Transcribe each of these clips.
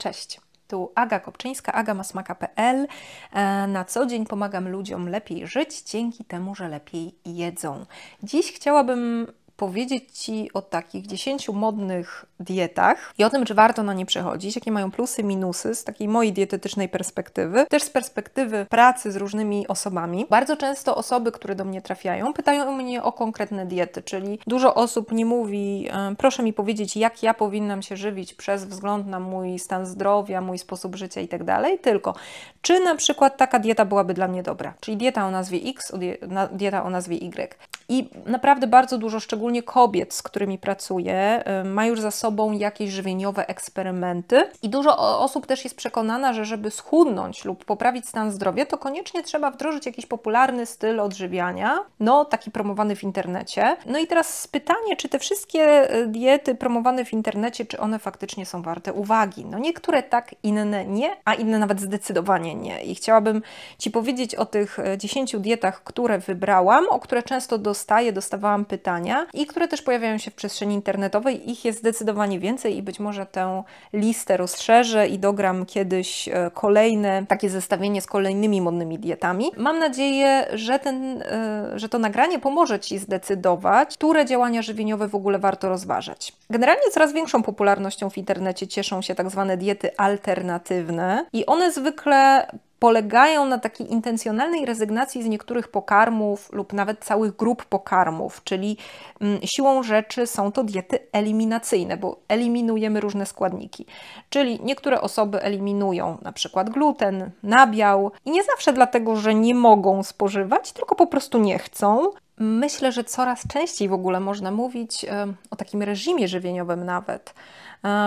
Cześć! Tu Aga Kopczyńska, agamasmaka.pl. E, na co dzień pomagam ludziom lepiej żyć dzięki temu, że lepiej jedzą. Dziś chciałabym powiedzieć Ci o takich 10 modnych dietach i o tym, czy warto na nie przechodzić, jakie mają plusy, minusy z takiej mojej dietetycznej perspektywy, też z perspektywy pracy z różnymi osobami. Bardzo często osoby, które do mnie trafiają, pytają mnie o konkretne diety, czyli dużo osób nie mówi, proszę mi powiedzieć, jak ja powinnam się żywić przez wzgląd na mój stan zdrowia, mój sposób życia itd., tak tylko czy na przykład taka dieta byłaby dla mnie dobra, czyli dieta o nazwie X, dieta o nazwie Y. I naprawdę bardzo dużo, szczególnie kobiet, z którymi pracuję, y, ma już za sobą jakieś żywieniowe eksperymenty. I dużo osób też jest przekonana, że żeby schudnąć lub poprawić stan zdrowia, to koniecznie trzeba wdrożyć jakiś popularny styl odżywiania, no taki promowany w internecie. No i teraz pytanie, czy te wszystkie y, diety promowane w internecie, czy one faktycznie są warte uwagi? No niektóre tak, inne nie, a inne nawet zdecydowanie nie. I chciałabym Ci powiedzieć o tych 10 y, dietach, które wybrałam, o które często dostałam dostaję, dostawałam pytania i które też pojawiają się w przestrzeni internetowej. Ich jest zdecydowanie więcej i być może tę listę rozszerzę i dogram kiedyś e, kolejne takie zestawienie z kolejnymi modnymi dietami. Mam nadzieję, że, ten, e, że to nagranie pomoże Ci zdecydować, które działania żywieniowe w ogóle warto rozważać. Generalnie coraz większą popularnością w internecie cieszą się tak zwane diety alternatywne i one zwykle polegają na takiej intencjonalnej rezygnacji z niektórych pokarmów lub nawet całych grup pokarmów, czyli mm, siłą rzeczy są to diety eliminacyjne, bo eliminujemy różne składniki. Czyli niektóre osoby eliminują na przykład gluten, nabiał i nie zawsze dlatego, że nie mogą spożywać, tylko po prostu nie chcą. Myślę, że coraz częściej w ogóle można mówić o takim reżimie żywieniowym nawet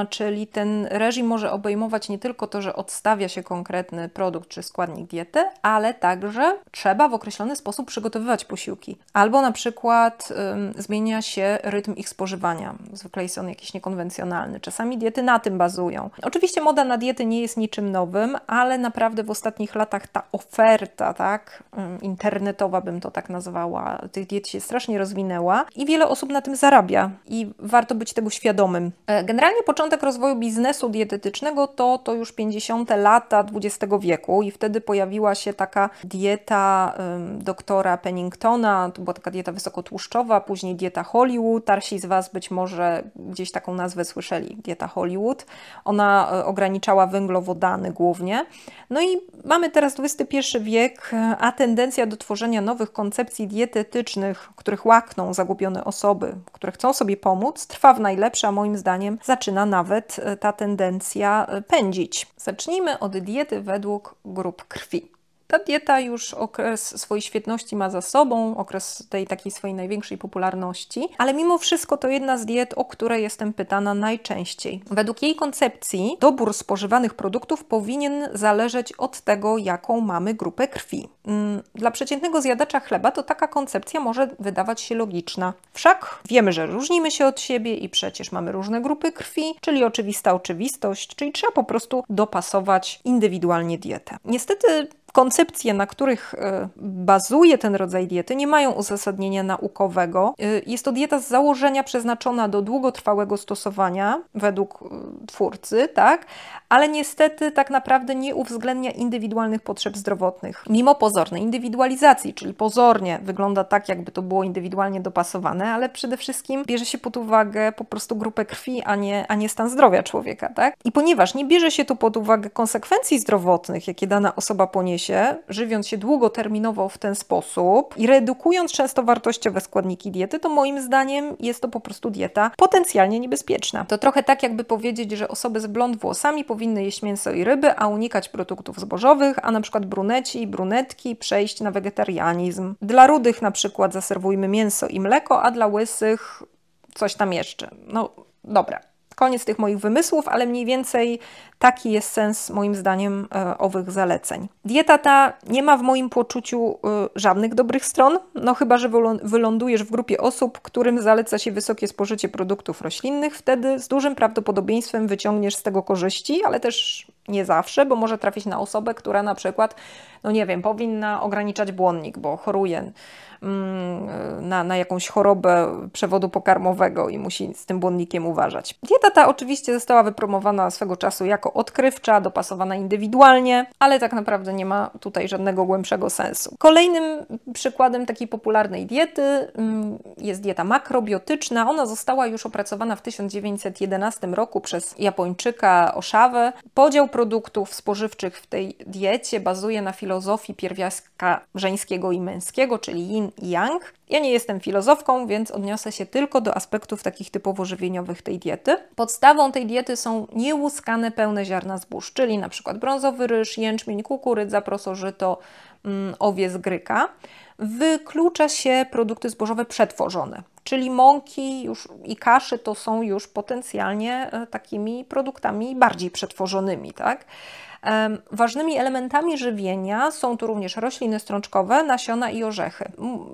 czyli ten reżim może obejmować nie tylko to, że odstawia się konkretny produkt czy składnik diety, ale także trzeba w określony sposób przygotowywać posiłki. Albo na przykład ym, zmienia się rytm ich spożywania. Zwykle jest on jakiś niekonwencjonalny. Czasami diety na tym bazują. Oczywiście moda na diety nie jest niczym nowym, ale naprawdę w ostatnich latach ta oferta, tak, ym, internetowa bym to tak nazwała, tych diet się strasznie rozwinęła i wiele osób na tym zarabia i warto być tego świadomym. E, generalnie początek rozwoju biznesu dietetycznego to, to już 50. lata XX wieku i wtedy pojawiła się taka dieta um, doktora Penningtona, to była taka dieta wysokotłuszczowa, później dieta Hollywood. Tarsi z Was być może gdzieś taką nazwę słyszeli, dieta Hollywood. Ona e, ograniczała węglowodany głównie. No i mamy teraz XXI wiek, a tendencja do tworzenia nowych koncepcji dietetycznych, których łakną zagubione osoby, które chcą sobie pomóc, trwa w najlepsze, a moim zdaniem zaczyna zaczyna nawet e, ta tendencja e, pędzić. Zacznijmy od diety według grup krwi. Ta dieta już okres swojej świetności ma za sobą, okres tej takiej swojej największej popularności, ale mimo wszystko to jedna z diet, o które jestem pytana najczęściej. Według jej koncepcji dobór spożywanych produktów powinien zależeć od tego, jaką mamy grupę krwi. Mm, dla przeciętnego zjadacza chleba to taka koncepcja może wydawać się logiczna. Wszak wiemy, że różnimy się od siebie i przecież mamy różne grupy krwi, czyli oczywista oczywistość, czyli trzeba po prostu dopasować indywidualnie dietę. Niestety koncepcje, na których e, bazuje ten rodzaj diety, nie mają uzasadnienia naukowego. E, jest to dieta z założenia przeznaczona do długotrwałego stosowania według e, twórcy, tak? Ale niestety tak naprawdę nie uwzględnia indywidualnych potrzeb zdrowotnych. Mimo pozornej indywidualizacji, czyli pozornie wygląda tak, jakby to było indywidualnie dopasowane, ale przede wszystkim bierze się pod uwagę po prostu grupę krwi, a nie, a nie stan zdrowia człowieka, tak? I ponieważ nie bierze się tu pod uwagę konsekwencji zdrowotnych, jakie dana osoba poniesie, żywiąc się długoterminowo w ten sposób i redukując często wartościowe składniki diety, to moim zdaniem jest to po prostu dieta potencjalnie niebezpieczna. To trochę tak, jakby powiedzieć, że osoby z blond włosami powinny jeść mięso i ryby, a unikać produktów zbożowych, a na przykład bruneci i brunetki przejść na wegetarianizm. Dla rudych na przykład zaserwujmy mięso i mleko, a dla łysych coś tam jeszcze. No dobra, Koniec tych moich wymysłów, ale mniej więcej taki jest sens moim zdaniem e, owych zaleceń. Dieta ta nie ma w moim poczuciu e, żadnych dobrych stron, no chyba, że wylądujesz w grupie osób, którym zaleca się wysokie spożycie produktów roślinnych, wtedy z dużym prawdopodobieństwem wyciągniesz z tego korzyści, ale też nie zawsze, bo może trafić na osobę, która na przykład, no nie wiem, powinna ograniczać błonnik, bo choruje Mm, na, na jakąś chorobę przewodu pokarmowego i musi z tym błonnikiem uważać. Dieta ta oczywiście została wypromowana swego czasu jako odkrywcza, dopasowana indywidualnie, ale tak naprawdę nie ma tutaj żadnego głębszego sensu. Kolejnym przykładem takiej popularnej diety mm, jest dieta makrobiotyczna. Ona została już opracowana w 1911 roku przez Japończyka Oszawę. Podział produktów spożywczych w tej diecie bazuje na filozofii pierwiastka żeńskiego i męskiego, czyli yin Yang. Ja nie jestem filozofką, więc odniosę się tylko do aspektów takich typowo żywieniowych tej diety. Podstawą tej diety są niełuskane pełne ziarna zbóż, czyli na przykład brązowy ryż, jęczmień, kukurydza, prosożyto, mm, owiec gryka. Wyklucza się produkty zbożowe przetworzone, czyli mąki już i kaszy to są już potencjalnie e, takimi produktami bardziej przetworzonymi, tak? Ważnymi elementami żywienia są tu również rośliny strączkowe, nasiona i orzechy.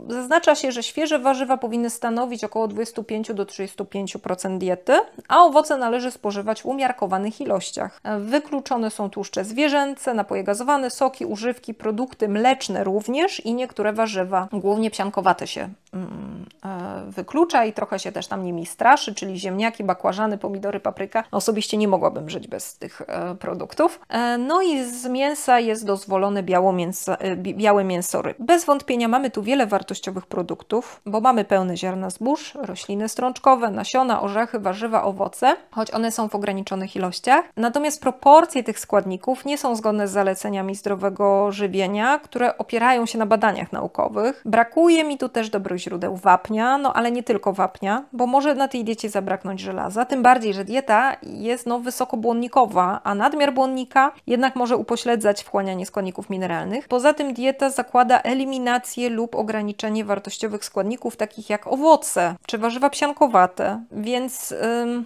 Zaznacza się, że świeże warzywa powinny stanowić około 25 do 35% diety, a owoce należy spożywać w umiarkowanych ilościach. E, wykluczone są tłuszcze zwierzęce, napoje gazowane, soki, używki, produkty mleczne również i niektóre warzywa, głównie psiankowate się mm, e, wyklucza i trochę się też tam nimi straszy, czyli ziemniaki, bakłażany, pomidory, papryka. Osobiście nie mogłabym żyć bez tych e, produktów. No i z mięsa jest dozwolone biało mięso, e, białe mięso Bez wątpienia mamy tu wiele wartościowych produktów, bo mamy pełne ziarna zbóż, rośliny strączkowe, nasiona, orzechy, warzywa, owoce, choć one są w ograniczonych ilościach. Natomiast proporcje tych składników nie są zgodne z zaleceniami zdrowego żywienia, które opierają się na badaniach naukowych. Brakuje mi tu też dobrych źródeł wapnia, no ale nie tylko wapnia, bo może na tej diecie zabraknąć żelaza, tym bardziej, że dieta jest no, wysokobłonnikowa, a nadmiar błonnika jednak może upośledzać wchłanianie składników mineralnych. Poza tym dieta zakłada eliminację lub ograniczenie wartościowych składników, takich jak owoce czy warzywa psiankowate, więc. Ym,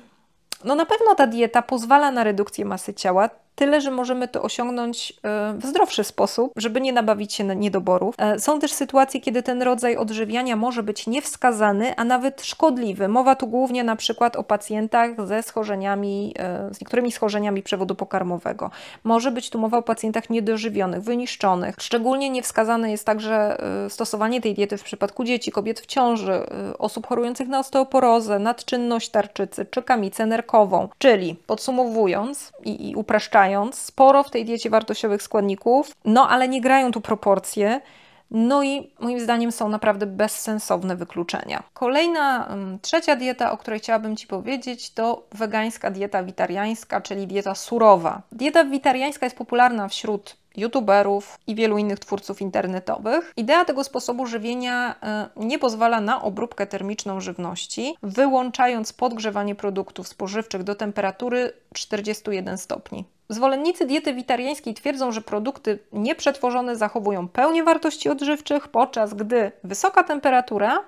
no na pewno ta dieta pozwala na redukcję masy ciała, Tyle, że możemy to osiągnąć e, w zdrowszy sposób, żeby nie nabawić się na niedoborów. E, są też sytuacje, kiedy ten rodzaj odżywiania może być niewskazany, a nawet szkodliwy. Mowa tu głównie na przykład o pacjentach ze schorzeniami, e, z niektórymi schorzeniami przewodu pokarmowego. Może być tu mowa o pacjentach niedożywionych, wyniszczonych. Szczególnie niewskazane jest także stosowanie tej diety w przypadku dzieci, kobiet w ciąży, osób chorujących na osteoporozę, nadczynność tarczycy czy kamicę nerkową. Czyli podsumowując i, i upraszczając, sporo w tej diecie wartościowych składników, no ale nie grają tu proporcje. No i moim zdaniem są naprawdę bezsensowne wykluczenia. Kolejna, mm, trzecia dieta, o której chciałabym Ci powiedzieć, to wegańska dieta witariańska, czyli dieta surowa. Dieta witariańska jest popularna wśród youtuberów i wielu innych twórców internetowych. Idea tego sposobu żywienia e, nie pozwala na obróbkę termiczną żywności, wyłączając podgrzewanie produktów spożywczych do temperatury 41 stopni. Zwolennicy diety witariańskiej twierdzą, że produkty nieprzetworzone zachowują pełnię wartości odżywczych, podczas gdy wysoka temperatura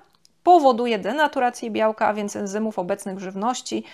powoduje denaturację białka, a więc enzymów obecnych w żywności,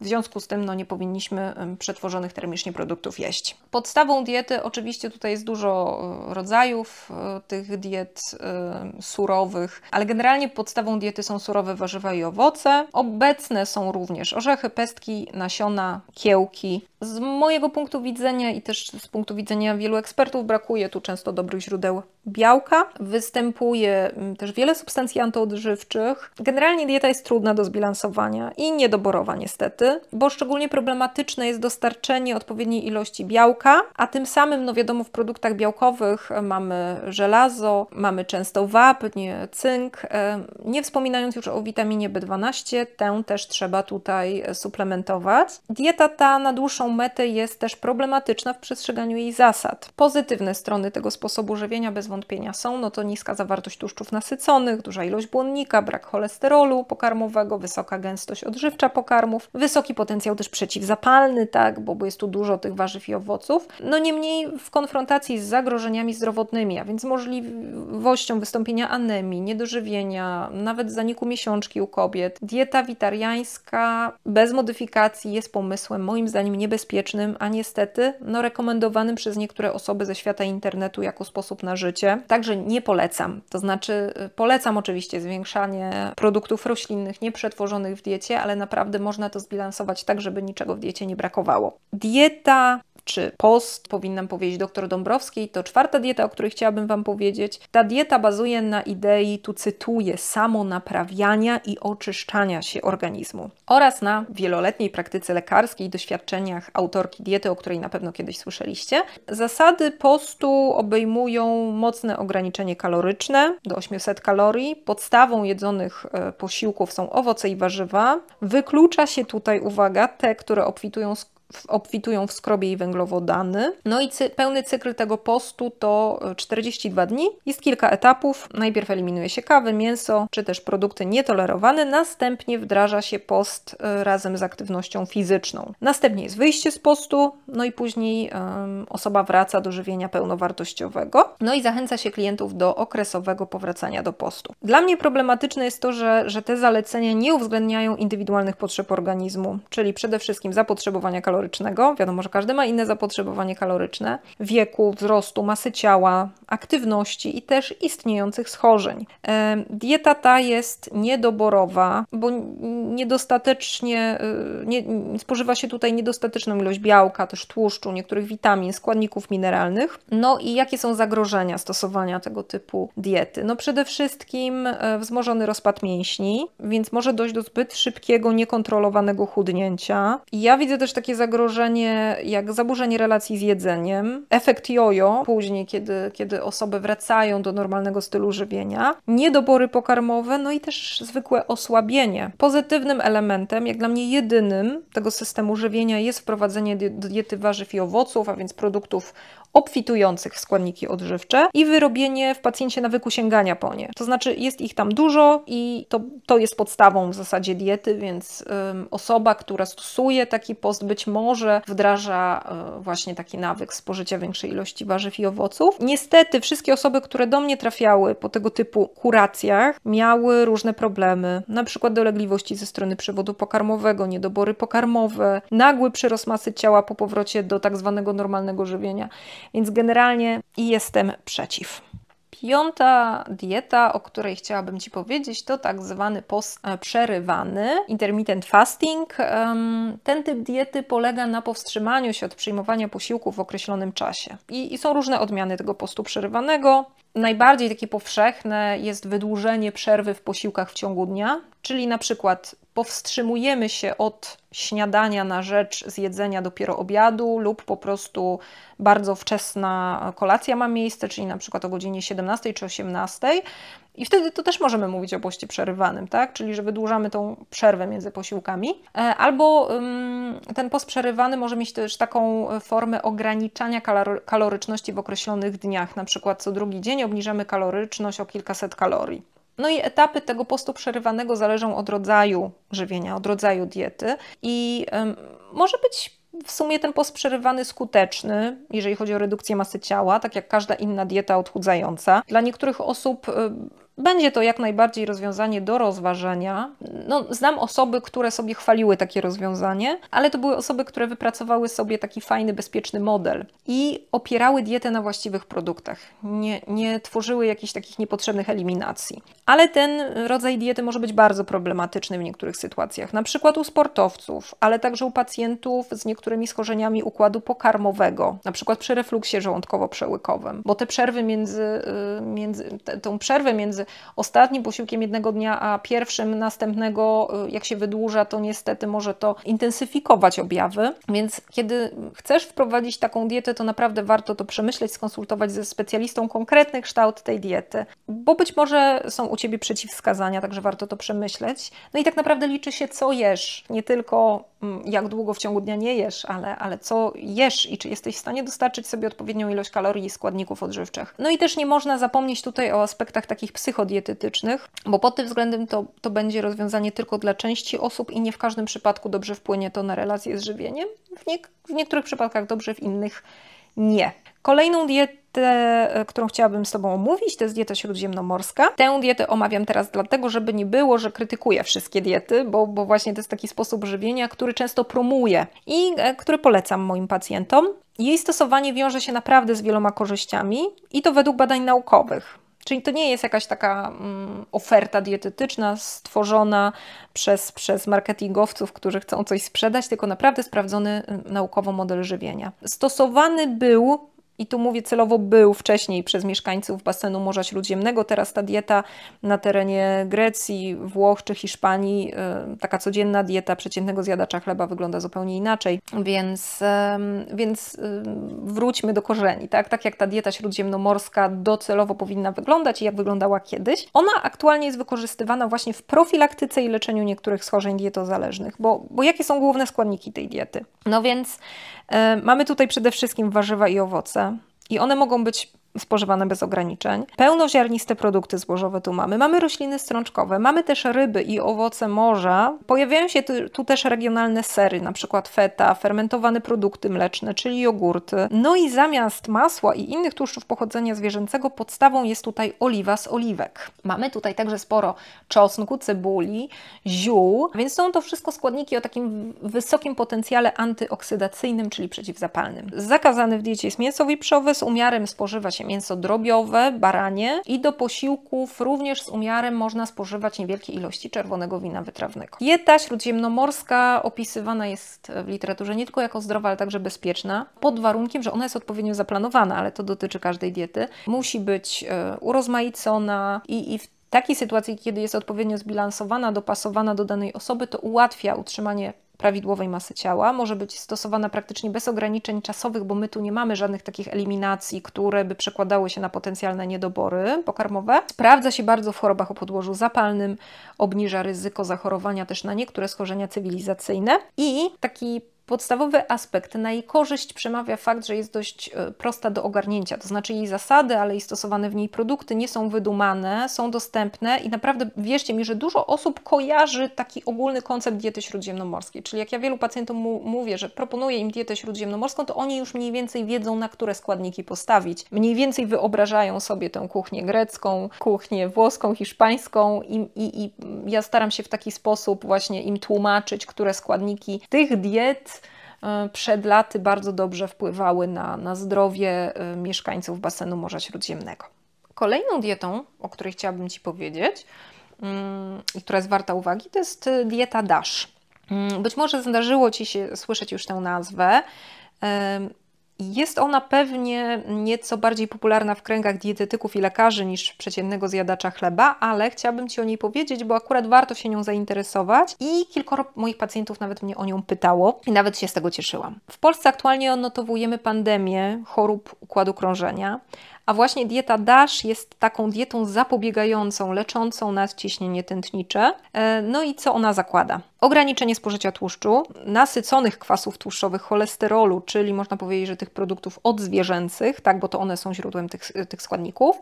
w związku z tym no, nie powinniśmy przetworzonych termicznie produktów jeść. Podstawą diety oczywiście tutaj jest dużo e, rodzajów e, tych diet e, surowych, ale generalnie podstawą diety są surowe warzywa i owoce. Obecne są również orzechy, pestki, nasiona, kiełki. Z mojego punktu widzenia i też z punktu widzenia wielu ekspertów brakuje tu często dobrych źródeł białka. Występuje mm, też wiele substancji antyodżywczych. Generalnie dieta jest trudna do zbilansowania i niedoborowa niestety, bo szczególnie problematyczne jest dostarczenie odpowiedniej ilości białka, a tym samym, no wiadomo, w produktach białkowych e, mamy żelazo, mamy często wapń, cynk, e, nie wspominając już o witaminie B12, tę też trzeba tutaj e, suplementować. Dieta ta na dłuższą metę jest też problematyczna w przestrzeganiu jej zasad. Pozytywne strony tego sposobu żywienia bez wątpienia są, no to niska zawartość tłuszczów nasyconych, duża ilość błonnika, brak cholesterolu pokarmowego, wysoka gęstość odżywcza pokarmów, wysoki potencjał też przeciwzapalny, tak, bo jest tu dużo tych warzyw i owoców. No niemniej w konfrontacji z zagrożeniami zdrowotnymi, a więc możliwością wystąpienia anemii, niedożywienia, nawet zaniku miesiączki u kobiet, dieta witariańska bez modyfikacji jest pomysłem moim zdaniem niebezpiecznym, a niestety no rekomendowanym przez niektóre osoby ze świata internetu jako sposób na życie Także nie polecam. To znaczy, y, polecam oczywiście zwiększanie produktów roślinnych, nieprzetworzonych w diecie, ale naprawdę można to zbilansować tak, żeby niczego w diecie nie brakowało. Dieta czy post, powinnam powiedzieć doktor Dąbrowski. To czwarta dieta, o której chciałabym Wam powiedzieć. Ta dieta bazuje na idei, tu cytuję, samonaprawiania i oczyszczania się organizmu oraz na wieloletniej praktyce lekarskiej doświadczeniach autorki diety, o której na pewno kiedyś słyszeliście. Zasady postu obejmują mocne ograniczenie kaloryczne do 800 kalorii. Podstawą jedzonych e, posiłków są owoce i warzywa. Wyklucza się tutaj, uwaga, te, które obfitują z obfitują w skrobie i węglowodany. No i cy pełny cykl tego postu to 42 e, dni. Jest kilka etapów. Najpierw eliminuje się kawy, mięso czy też produkty nietolerowane, następnie wdraża się post e, razem z aktywnością fizyczną. Następnie jest wyjście z postu, no i później um, osoba wraca do żywienia pełnowartościowego. No i zachęca się klientów do okresowego powracania do postu. Dla mnie problematyczne jest to, że, że te zalecenia nie uwzględniają indywidualnych potrzeb organizmu, czyli przede wszystkim zapotrzebowania kalorycznego, kalorycznego. Wiadomo, że każdy ma inne zapotrzebowanie kaloryczne, wieku, wzrostu, masy ciała, aktywności i też istniejących schorzeń. E, dieta ta jest niedoborowa, bo niedostatecznie e, nie, spożywa się tutaj niedostateczną ilość białka, też tłuszczu, niektórych witamin, składników mineralnych. No i jakie są zagrożenia stosowania tego typu diety? No przede wszystkim e, wzmożony rozpad mięśni, więc może dojść do zbyt szybkiego, niekontrolowanego chudnięcia. ja widzę też takie zagrożenia, zagrożenie jak zaburzenie relacji z jedzeniem, efekt jojo, później kiedy, kiedy osoby wracają do normalnego stylu żywienia, niedobory pokarmowe, no i też zwykłe osłabienie. Pozytywnym elementem, jak dla mnie jedynym tego systemu żywienia jest wprowadzenie diety warzyw i owoców, a więc produktów obfitujących w składniki odżywcze i wyrobienie w pacjencie nawyku sięgania po nie. To znaczy jest ich tam dużo i to, to jest podstawą w zasadzie diety, więc ym, osoba, która stosuje taki post, być może wdraża y, właśnie taki nawyk spożycia większej ilości warzyw i owoców. Niestety wszystkie osoby, które do mnie trafiały po tego typu kuracjach, miały różne problemy, na przykład dolegliwości ze strony przewodu pokarmowego, niedobory pokarmowe, nagły przyrost masy ciała po powrocie do tak zwanego normalnego żywienia. Więc generalnie jestem przeciw. Piąta dieta, o której chciałabym Ci powiedzieć, to tak zwany post e, przerywany, intermittent fasting. Ten typ diety polega na powstrzymaniu się od przyjmowania posiłku w określonym czasie. I, i są różne odmiany tego postu przerywanego. Najbardziej takie powszechne jest wydłużenie przerwy w posiłkach w ciągu dnia, czyli na przykład powstrzymujemy się od śniadania na rzecz zjedzenia dopiero obiadu, lub po prostu bardzo wczesna kolacja ma miejsce, czyli na przykład o godzinie 17 czy 18, i wtedy to też możemy mówić o poście przerywanym, tak? Czyli, że wydłużamy tą przerwę między posiłkami. E, albo ten post przerywany może mieć też taką formę ograniczania kaloryczności w określonych dniach. Na przykład co drugi dzień obniżamy kaloryczność o kilkaset kalorii. No i etapy tego postu przerywanego zależą od rodzaju żywienia, od rodzaju diety i może być w sumie ten post przerywany skuteczny, jeżeli chodzi o redukcję masy ciała, tak jak każda inna dieta odchudzająca. Dla niektórych osób y, będzie to jak najbardziej rozwiązanie do rozważenia. No, znam osoby, które sobie chwaliły takie rozwiązanie, ale to były osoby, które wypracowały sobie taki fajny, bezpieczny model i opierały dietę na właściwych produktach. Nie, nie tworzyły jakichś takich niepotrzebnych eliminacji. Ale ten rodzaj diety może być bardzo problematyczny w niektórych sytuacjach, na przykład u sportowców, ale także u pacjentów z niektórymi schorzeniami układu pokarmowego, na przykład przy refluksie żołądkowo-przełykowym, bo te przerwy między, y, między tą przerwę między ostatnim posiłkiem jednego dnia, a pierwszym następnego, y, jak się wydłuża, to niestety może to intensyfikować objawy. Więc kiedy chcesz wprowadzić taką dietę, to naprawdę warto to przemyśleć, skonsultować ze specjalistą konkretny kształt tej diety, bo być może są u ciebie przeciwwskazania, także warto to przemyśleć. No i tak naprawdę liczy się, co jesz, nie tylko Mm, jak długo w ciągu dnia nie jesz, ale, ale co jesz i czy jesteś w stanie dostarczyć sobie odpowiednią ilość kalorii i składników odżywczych. No i też nie można zapomnieć tutaj o aspektach takich psychodietetycznych, bo pod tym względem to, to będzie rozwiązanie tylko dla części osób i nie w każdym przypadku dobrze wpłynie to na relacje z żywieniem. W, nie, w niektórych przypadkach dobrze, w innych nie. Kolejną dietę, e, którą chciałabym z Tobą omówić, to jest dieta śródziemnomorska. Tę dietę omawiam teraz dlatego, żeby nie było, że krytykuję wszystkie diety, bo, bo właśnie to jest taki sposób żywienia, który często promuję i e, który polecam moim pacjentom. Jej stosowanie wiąże się naprawdę z wieloma korzyściami i to według badań naukowych. Czyli to nie jest jakaś taka mm, oferta dietetyczna stworzona przez, przez marketingowców, którzy chcą coś sprzedać, tylko naprawdę sprawdzony y, naukowo model żywienia. Stosowany był i tu mówię celowo był wcześniej przez mieszkańców basenu Morza Śródziemnego. Teraz ta dieta na terenie Grecji, Włoch czy Hiszpanii, e, taka codzienna dieta przeciętnego zjadacza chleba wygląda zupełnie inaczej. Więc, więc e, wróćmy do korzeni, tak? Tak jak ta dieta śródziemnomorska docelowo powinna wyglądać i jak wyglądała kiedyś. Ona aktualnie jest wykorzystywana właśnie w profilaktyce i leczeniu niektórych schorzeń dietozależnych. Bo, bo jakie są główne składniki tej diety? No więc y, mamy tutaj przede wszystkim warzywa i owoce i one mogą być spożywane bez ograniczeń. Pełnoziarniste produkty złożowe tu mamy. Mamy rośliny strączkowe, mamy też ryby i owoce morza. Pojawiają się tu, tu też regionalne sery, na przykład feta, fermentowane produkty mleczne, czyli jogurty. No i zamiast masła i innych tłuszczów pochodzenia zwierzęcego podstawą jest tutaj oliwa z oliwek. Mamy tutaj także sporo czosnku, cebuli, ziół, więc są to wszystko składniki o takim wysokim potencjale antyoksydacyjnym, czyli przeciwzapalnym. Zakazany w diecie jest mięso wieprzowe, z umiarem spożywać się mięso drobiowe, baranie i do posiłków również z umiarem można spożywać niewielkie ilości czerwonego wina wytrawnego. Dieta śródziemnomorska opisywana jest w literaturze nie tylko jako zdrowa, ale także bezpieczna, pod warunkiem, że ona jest odpowiednio zaplanowana, ale to dotyczy każdej diety. Musi być e, urozmaicona i, i w takiej sytuacji, kiedy jest odpowiednio zbilansowana, dopasowana do danej osoby, to ułatwia utrzymanie prawidłowej masy ciała. Może być stosowana praktycznie bez ograniczeń czasowych, bo my tu nie mamy żadnych takich eliminacji, które by przekładały się na potencjalne niedobory pokarmowe. Sprawdza się bardzo w chorobach o podłożu zapalnym, obniża ryzyko zachorowania też na niektóre schorzenia cywilizacyjne i taki podstawowy aspekt, na jej korzyść przemawia fakt, że jest dość e, prosta do ogarnięcia, to znaczy jej zasady, ale i stosowane w niej produkty nie są wydumane, są dostępne i naprawdę wierzcie mi, że dużo osób kojarzy taki ogólny koncept diety śródziemnomorskiej. Czyli jak ja wielu pacjentom mówię, że proponuję im dietę śródziemnomorską, to oni już mniej więcej wiedzą, na które składniki postawić. Mniej więcej wyobrażają sobie tę kuchnię grecką, kuchnię włoską, hiszpańską i, i, i ja staram się w taki sposób właśnie im tłumaczyć, które składniki tych diet E, przed laty bardzo dobrze wpływały na, na zdrowie e, mieszkańców basenu Morza Śródziemnego. Kolejną dietą, o której chciałabym Ci powiedzieć mm, i która jest warta uwagi, to jest e, dieta DASH. Mm, być może zdarzyło Ci się słyszeć już tę nazwę. Jest ona pewnie nieco bardziej popularna w kręgach dietetyków i lekarzy niż przeciętnego zjadacza chleba, ale chciałabym Ci o niej powiedzieć, bo akurat warto się nią zainteresować i kilkoro moich pacjentów nawet mnie o nią pytało i nawet się z tego cieszyłam. W Polsce aktualnie odnotowujemy pandemię chorób układu krążenia, a właśnie dieta DASH jest taką dietą zapobiegającą, leczącą nadciśnienie tętnicze. E, no i co ona zakłada? Ograniczenie spożycia tłuszczu, nasyconych kwasów tłuszczowych, cholesterolu, czyli można powiedzieć, że tych produktów odzwierzęcych, tak, bo to one są źródłem tych, tych składników.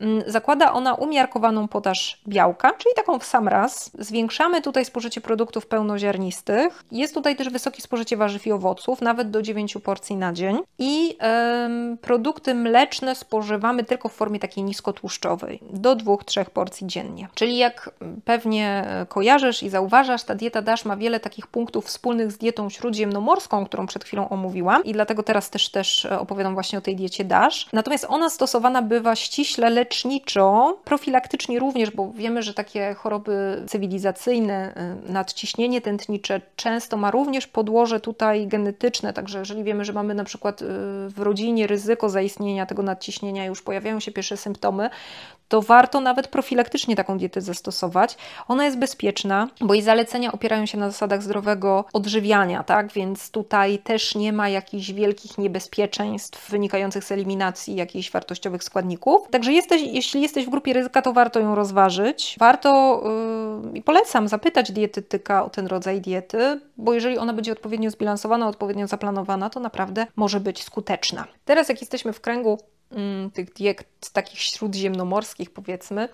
Mm, zakłada ona umiarkowaną podaż białka, czyli taką w sam raz. Zwiększamy tutaj spożycie produktów pełnoziarnistych. Jest tutaj też wysokie spożycie warzyw i owoców, nawet do 9 porcji na dzień. I yy, produkty mleczne spożywamy tylko w formie takiej niskotłuszczowej, do 2-3 porcji dziennie. Czyli jak pewnie kojarzysz i zauważasz, ta dieta DASH ma wiele takich punktów wspólnych z dietą śródziemnomorską, którą przed chwilą omówiłam i dlatego teraz też, też opowiadam właśnie o tej diecie DASH. Natomiast ona stosowana bywa ściśle leczniczo, profilaktycznie również, bo wiemy, że takie choroby cywilizacyjne, y, nadciśnienie tętnicze często ma również podłoże tutaj genetyczne, także jeżeli wiemy, że mamy na przykład y, w rodzinie ryzyko zaistnienia tego nadciśnienia, nadciśnienia, już pojawiają się pierwsze symptomy, to warto nawet profilaktycznie taką dietę zastosować. Ona jest bezpieczna, bo jej zalecenia opierają się na zasadach zdrowego odżywiania, tak? Więc tutaj też nie ma jakichś wielkich niebezpieczeństw wynikających z eliminacji jakichś wartościowych składników. Także jesteś, jeśli jesteś w grupie ryzyka, to warto ją rozważyć. Warto yy, i yy, polecam zapytać dietetyka o ten rodzaj diety, bo jeżeli ona będzie odpowiednio zbilansowana, odpowiednio zaplanowana, to naprawdę może być skuteczna. Teraz jak jesteśmy w kręgu Mm, tych diet takich śródziemnomorskich powiedzmy,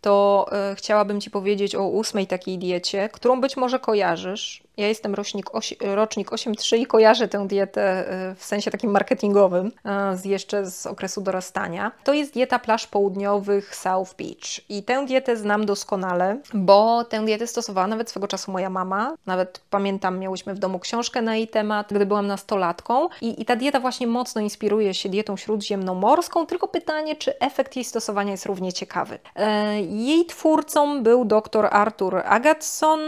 to e, chciałabym Ci powiedzieć o ósmej takiej diecie, którą być może kojarzysz, ja jestem rocznik, osi, rocznik 8.3 i kojarzę tę dietę e, w sensie takim marketingowym e, z jeszcze z okresu dorastania. To jest dieta plaż południowych South Beach i tę dietę znam doskonale, bo tę dietę stosowała nawet swego czasu moja mama. Nawet pamiętam, miałyśmy w domu książkę na jej temat, gdy byłam nastolatką i, i ta dieta właśnie mocno inspiruje się dietą śródziemnomorską, tylko pytanie, czy efekt jej stosowania jest równie ciekawy. E, jej twórcą był dr Arthur Agatson,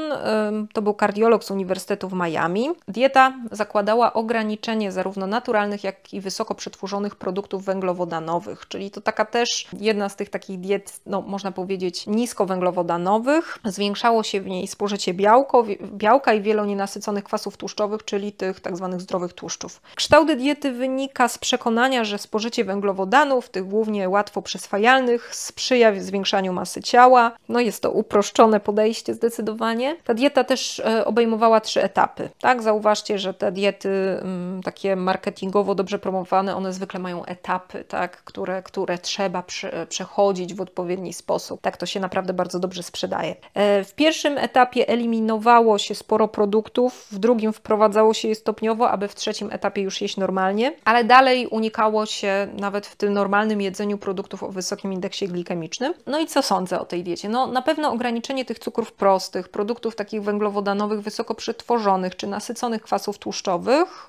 to był kardiolog z Uniwersytetu w Miami. Dieta zakładała ograniczenie zarówno naturalnych, jak i wysoko przetworzonych produktów węglowodanowych, czyli to taka też jedna z tych takich diet, no, można powiedzieć, niskowęglowodanowych. Zwiększało się w niej spożycie białko, białka i wielonienasyconych kwasów tłuszczowych, czyli tych tak zwanych zdrowych tłuszczów. Kształt diety wynika z przekonania, że spożycie węglowodanów, tych głównie łatwo przyswajalnych, sprzyja zwiększaniu masy ciała. No jest to uproszczone podejście zdecydowanie. Ta dieta też e, obejmowała promowała trzy etapy. Tak, zauważcie, że te diety mm, takie marketingowo dobrze promowane, one zwykle mają etapy, tak, które, które trzeba przechodzić w odpowiedni sposób. Tak to się naprawdę bardzo dobrze sprzedaje. E, w pierwszym etapie eliminowało się sporo produktów, w drugim wprowadzało się je stopniowo, aby w trzecim etapie już jeść normalnie, ale dalej unikało się nawet w tym normalnym jedzeniu produktów o wysokim indeksie glikemicznym. No i co sądzę o tej diecie? No na pewno ograniczenie tych cukrów prostych, produktów takich węglowodanowych, wysoko przetworzonych czy nasyconych kwasów tłuszczowych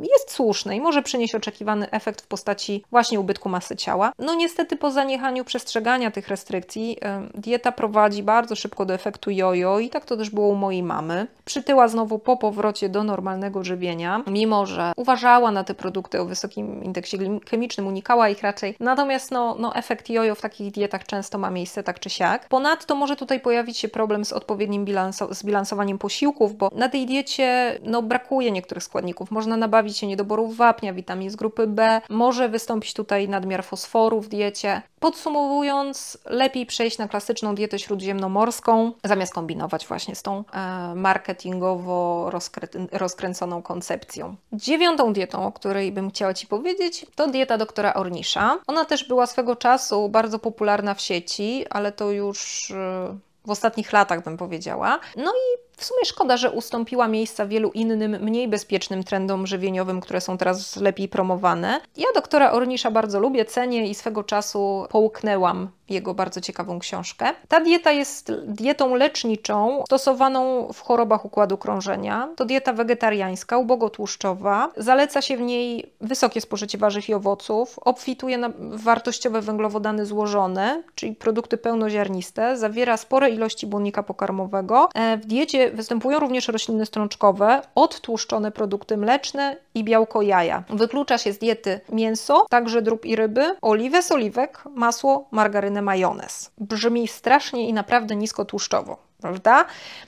y, jest słuszne i może przynieść oczekiwany efekt w postaci właśnie ubytku masy ciała. No niestety po zaniechaniu przestrzegania tych restrykcji y, dieta prowadzi bardzo szybko do efektu jojo i tak to też było u mojej mamy. Przytyła znowu po powrocie do normalnego żywienia, mimo że uważała na te produkty o wysokim indeksie chemicznym, unikała ich raczej. Natomiast no, no efekt jojo w takich dietach często ma miejsce tak czy siak. Ponadto może tutaj pojawić się problem z odpowiednim bilansowaniem zbilansowaniem posiłków, bo na tej diecie no, brakuje niektórych składników. Można nabawić się niedoborów wapnia, witamin z grupy B, może wystąpić tutaj nadmiar fosforu w diecie. Podsumowując, lepiej przejść na klasyczną dietę śródziemnomorską, zamiast kombinować właśnie z tą e, marketingowo rozkrę rozkręconą koncepcją. Dziewiątą dietą, o której bym chciała Ci powiedzieć, to dieta doktora Ornisza. Ona też była swego czasu bardzo popularna w sieci, ale to już e, w ostatnich latach, bym powiedziała. No i w sumie szkoda, że ustąpiła miejsca wielu innym, mniej bezpiecznym trendom żywieniowym, które są teraz lepiej promowane. Ja doktora Ornisza bardzo lubię, cenię i swego czasu połknęłam jego bardzo ciekawą książkę. Ta dieta jest dietą leczniczą stosowaną w chorobach układu krążenia. To dieta wegetariańska, ubogotłuszczowa. Zaleca się w niej wysokie spożycie warzyw i owoców, obfituje w wartościowe węglowodany złożone, czyli produkty pełnoziarniste, zawiera spore ilości błonnika pokarmowego. E, w diecie występują również rośliny strączkowe, odtłuszczone produkty mleczne i białko jaja. Wyklucza się z diety mięso, także drób i ryby, oliwę z oliwek, masło, margarynę majonez. Brzmi strasznie i naprawdę niskotłuszczowo prawda?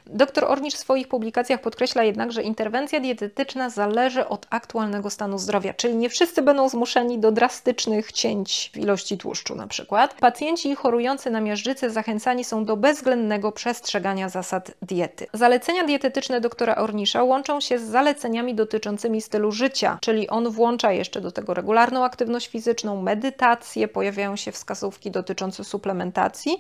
Dr Ornisz w swoich publikacjach podkreśla jednak, że interwencja dietetyczna zależy od aktualnego stanu zdrowia, czyli nie wszyscy będą zmuszeni do drastycznych cięć w ilości tłuszczu na przykład. Pacjenci chorujący na miażdżycę zachęcani są do bezwzględnego przestrzegania zasad diety. Zalecenia dietetyczne doktora Ornisza łączą się z zaleceniami dotyczącymi stylu życia, czyli on włącza jeszcze do tego regularną aktywność fizyczną, medytację, pojawiają się wskazówki dotyczące suplementacji.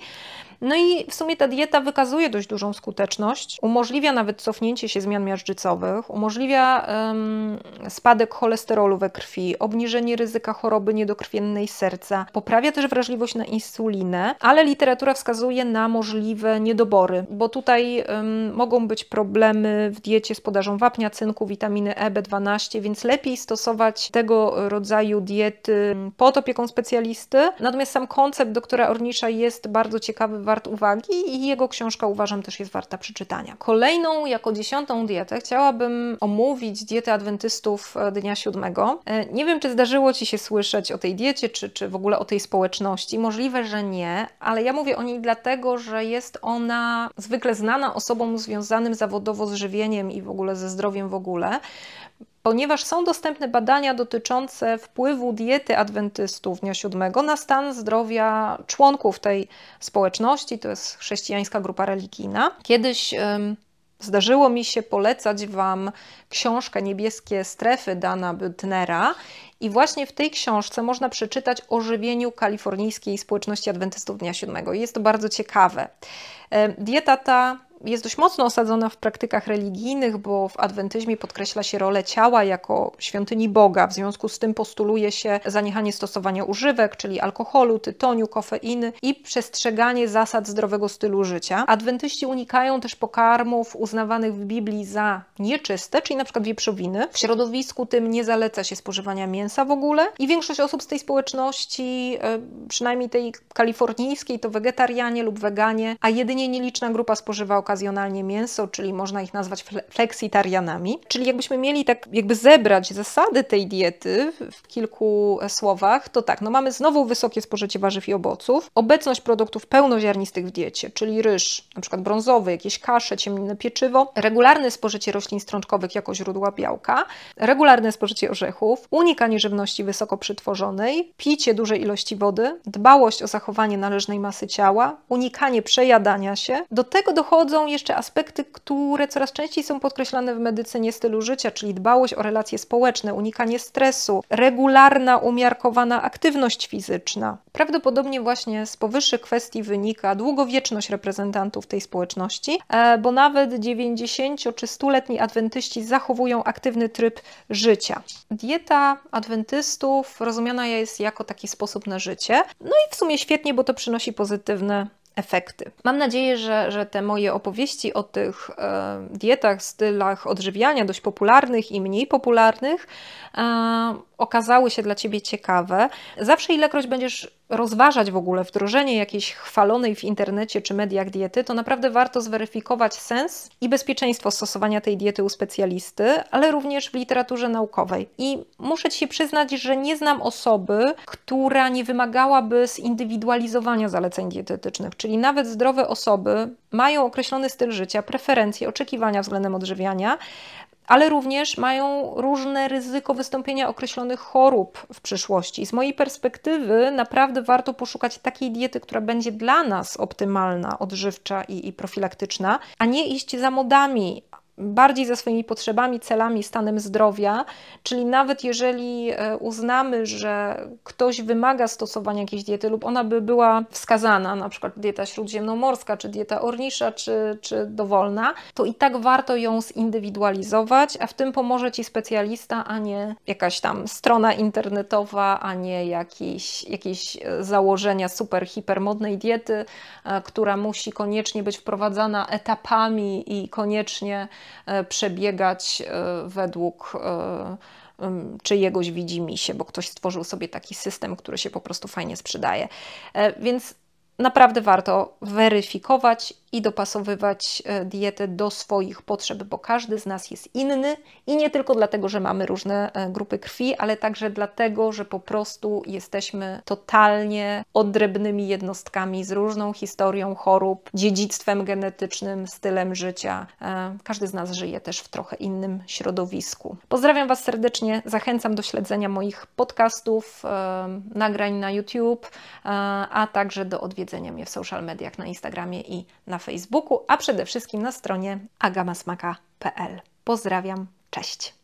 No i w sumie ta dieta wykazuje dość dość dużą skuteczność. Umożliwia nawet cofnięcie się zmian miażdżycowych, umożliwia ym, spadek cholesterolu we krwi, obniżenie ryzyka choroby niedokrwiennej serca, poprawia też wrażliwość na insulinę, ale literatura wskazuje na możliwe niedobory, bo tutaj ym, mogą być problemy w diecie z podażą wapnia, cynku, witaminy E, B12, więc lepiej stosować tego rodzaju diety pod opieką specjalisty. Natomiast sam koncept doktora Ornisza jest bardzo ciekawy, wart uwagi i jego książka uważa uważam też jest warta przeczytania. Kolejną, jako dziesiątą dietę, chciałabym omówić dietę adwentystów e, dnia siódmego. E, nie wiem, czy zdarzyło Ci się słyszeć o tej diecie, czy, czy w ogóle o tej społeczności. Możliwe, że nie, ale ja mówię o niej dlatego, że jest ona zwykle znana osobom związanym zawodowo z żywieniem i w ogóle ze zdrowiem w ogóle, ponieważ są dostępne badania dotyczące wpływu diety adwentystów dnia siódmego na stan zdrowia członków tej społeczności, to jest chrześcijańska grupa religijna. Kiedyś zdarzyło mi się polecać Wam książkę Niebieskie Strefy Dana Bütnera i właśnie w tej książce można przeczytać o żywieniu kalifornijskiej społeczności adwentystów dnia siódmego. Jest to bardzo ciekawe. Dieta ta jest dość mocno osadzona w praktykach religijnych, bo w adwentyzmie podkreśla się rolę ciała jako świątyni Boga. W związku z tym postuluje się zaniechanie stosowania używek, czyli alkoholu, tytoniu, kofeiny i przestrzeganie zasad zdrowego stylu życia. Adwentyści unikają też pokarmów uznawanych w Biblii za nieczyste, czyli na przykład wieprzowiny. W środowisku tym nie zaleca się spożywania mięsa w ogóle i większość osób z tej społeczności, e, przynajmniej tej kalifornijskiej, to wegetarianie lub weganie, a jedynie nieliczna grupa spożywa okazjonalnie mięso, czyli można ich nazwać fleksitarianami. Czyli jakbyśmy mieli tak jakby zebrać zasady tej diety w kilku e, słowach, to tak, no mamy znowu wysokie spożycie warzyw i owoców, obecność produktów pełnoziarnistych w diecie, czyli ryż, na przykład brązowy, jakieś kasze, ciemne pieczywo, regularne spożycie roślin strączkowych jako źródła białka, regularne spożycie orzechów, unikanie żywności wysoko przetworzonej, picie dużej ilości wody, dbałość o zachowanie należnej masy ciała, unikanie przejadania się. Do tego dochodzą dochodzą jeszcze aspekty, które coraz częściej są podkreślane w medycynie stylu życia, czyli dbałość o relacje społeczne, unikanie stresu, regularna, umiarkowana aktywność fizyczna. Prawdopodobnie właśnie z powyższych kwestii wynika długowieczność reprezentantów tej społeczności, e, bo nawet 90- czy 100-letni adwentyści zachowują aktywny tryb życia. Dieta adwentystów rozumiana jest jako taki sposób na życie. No i w sumie świetnie, bo to przynosi pozytywne efekty. Mam nadzieję, że, że te moje opowieści o tych e, dietach, stylach odżywiania, dość popularnych i mniej popularnych, e, okazały się dla ciebie ciekawe. Zawsze, ilekroć będziesz rozważać w ogóle wdrożenie jakiejś chwalonej w internecie czy mediach diety, to naprawdę warto zweryfikować sens i bezpieczeństwo stosowania tej diety u specjalisty, ale również w literaturze naukowej. I muszę ci przyznać, że nie znam osoby, która nie wymagałaby zindywidualizowania zaleceń dietetycznych, czyli nawet zdrowe osoby mają określony styl życia, preferencje, oczekiwania względem odżywiania, ale również mają różne ryzyko wystąpienia określonych chorób w przyszłości. Z mojej perspektywy naprawdę warto poszukać takiej diety, która będzie dla nas optymalna, odżywcza i, i profilaktyczna, a nie iść za modami, bardziej ze swoimi potrzebami, celami, stanem zdrowia, czyli nawet jeżeli e, uznamy, że ktoś wymaga stosowania jakiejś diety lub ona by była wskazana, na przykład dieta śródziemnomorska, czy dieta ornisza, czy, czy dowolna, to i tak warto ją zindywidualizować, a w tym pomoże Ci specjalista, a nie jakaś tam strona internetowa, a nie jakieś, jakieś założenia super hipermodnej diety, e, która musi koniecznie być wprowadzana etapami i koniecznie E, przebiegać e, według e, czyjegoś widzimisię, bo ktoś stworzył sobie taki system, który się po prostu fajnie sprzedaje. Więc naprawdę warto weryfikować i dopasowywać e, dietę do swoich potrzeb, bo każdy z nas jest inny i nie tylko dlatego, że mamy różne e, grupy krwi, ale także dlatego, że po prostu jesteśmy totalnie odrębnymi jednostkami z różną historią chorób, dziedzictwem genetycznym, stylem życia. E, każdy z nas żyje też w trochę innym środowisku. Pozdrawiam Was serdecznie, zachęcam do śledzenia moich podcastów, nagrań na YouTube, a także do odwiedzenia mnie w social mediach na Instagramie i na Facebooku. Facebooku, a przede wszystkim na stronie agamasmaka.pl. Pozdrawiam, cześć!